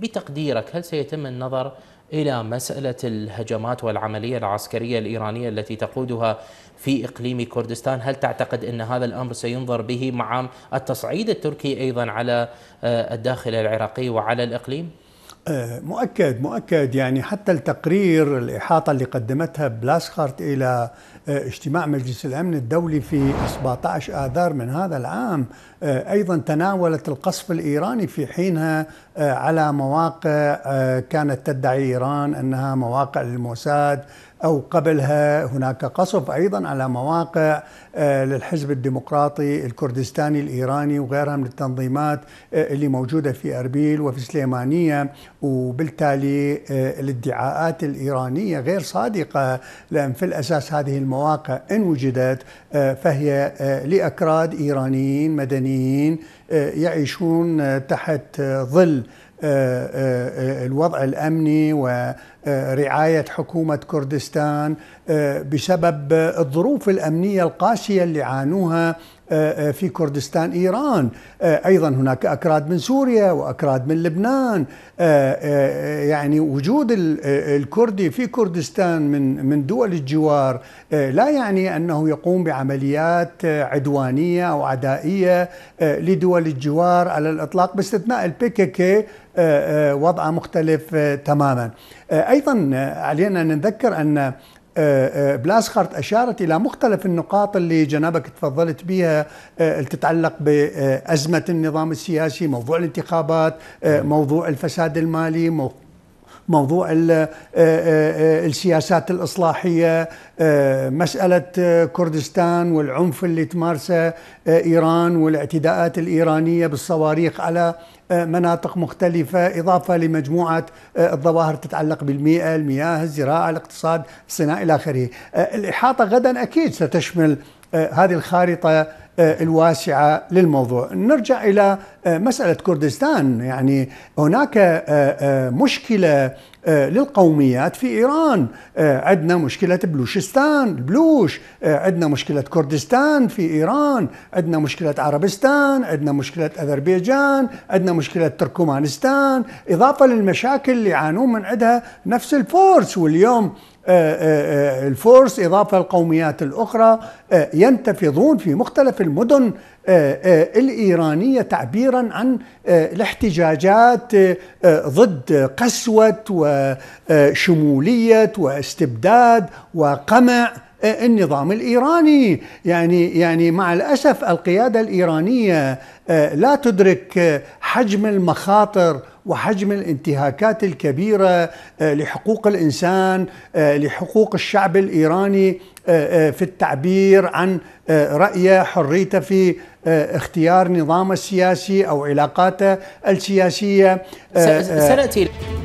بتقديرك هل سيتم النظر إلى مسألة الهجمات والعملية العسكرية الإيرانية التي تقودها في إقليم كردستان هل تعتقد أن هذا الأمر سينظر به مع التصعيد التركي أيضا على آه، الداخل العراقي وعلى الإقليم؟ آه، مؤكد مؤكد يعني حتى التقرير الإحاطة اللي قدمتها بلاسخارت إلى آه، اجتماع مجلس الأمن الدولي في 17 آذار من هذا العام آه، أيضا تناولت القصف الإيراني في حينها آه، على مواقع كانت تدعي إيران أنها مواقع للموساد أو قبلها هناك قصف أيضا على مواقع للحزب الديمقراطي الكردستاني الإيراني وغيرها من التنظيمات اللي موجودة في أربيل وفي سليمانية وبالتالي الادعاءات الإيرانية غير صادقة لأن في الأساس هذه المواقع إن وجدت آه، فهي آه، لأكراد إيرانيين مدنيين آه، يعيشون تحت ظل آه، آه، الوضع الامني ورعايه حكومه كردستان آه، بسبب الظروف الامنيه القاسيه اللي عانوها في كردستان ايران ايضا هناك اكراد من سوريا واكراد من لبنان يعني وجود الكردي في كردستان من من دول الجوار لا يعني انه يقوم بعمليات عدوانيه او عدائيه لدول الجوار على الاطلاق باستثناء البيكيكي آه، آه، وضع مختلف آه، تماما أيضا علينا أن نذكر أن بلاسخارت أشارت إلى مختلف النقاط اللي جنابك تفضلت بها اللي تتعلق بأزمة النظام السياسي موضوع الانتخابات نعم. موضوع الفساد المالي موضوع آه، آه، آه، السياسات الإصلاحية مسألة كردستان والعنف اللي تمارسه إيران والاعتداءات الإيرانية بالصواريخ على مناطق مختلفة إضافة لمجموعة الظواهر تتعلق بالمئة المياه الزراعة الاقتصاد الصناعة إلى آخره الإحاطة غدا أكيد ستشمل هذه الخارطة آه، الواسعة للموضوع نرجع إلى آه، مسألة كردستان يعني هناك آه، مشكلة للقوميات في إيران عندنا مشكلة بلوشستان بلوش عندنا مشكلة كردستان في إيران عندنا مشكلة عربستان عندنا مشكلة أذربيجان عندنا مشكلة تركمانستان إضافة للمشاكل اللي يعانون من عندها نفس الفرس واليوم آه، آه، آه، الفرس إضافة القوميات الأخرى ينتفضون في مختلف المدن الإيرانية تعبيرا عن الاحتجاجات ضد قسوة وشمولية واستبداد وقمع النظام الايراني يعني يعني مع الاسف القياده الايرانيه لا تدرك حجم المخاطر وحجم الانتهاكات الكبيره آه، لحقوق الانسان آه، لحقوق الشعب الايراني آه، في التعبير عن رايه حريته في اختيار نظامه السياسي او علاقاته السياسيه سناتي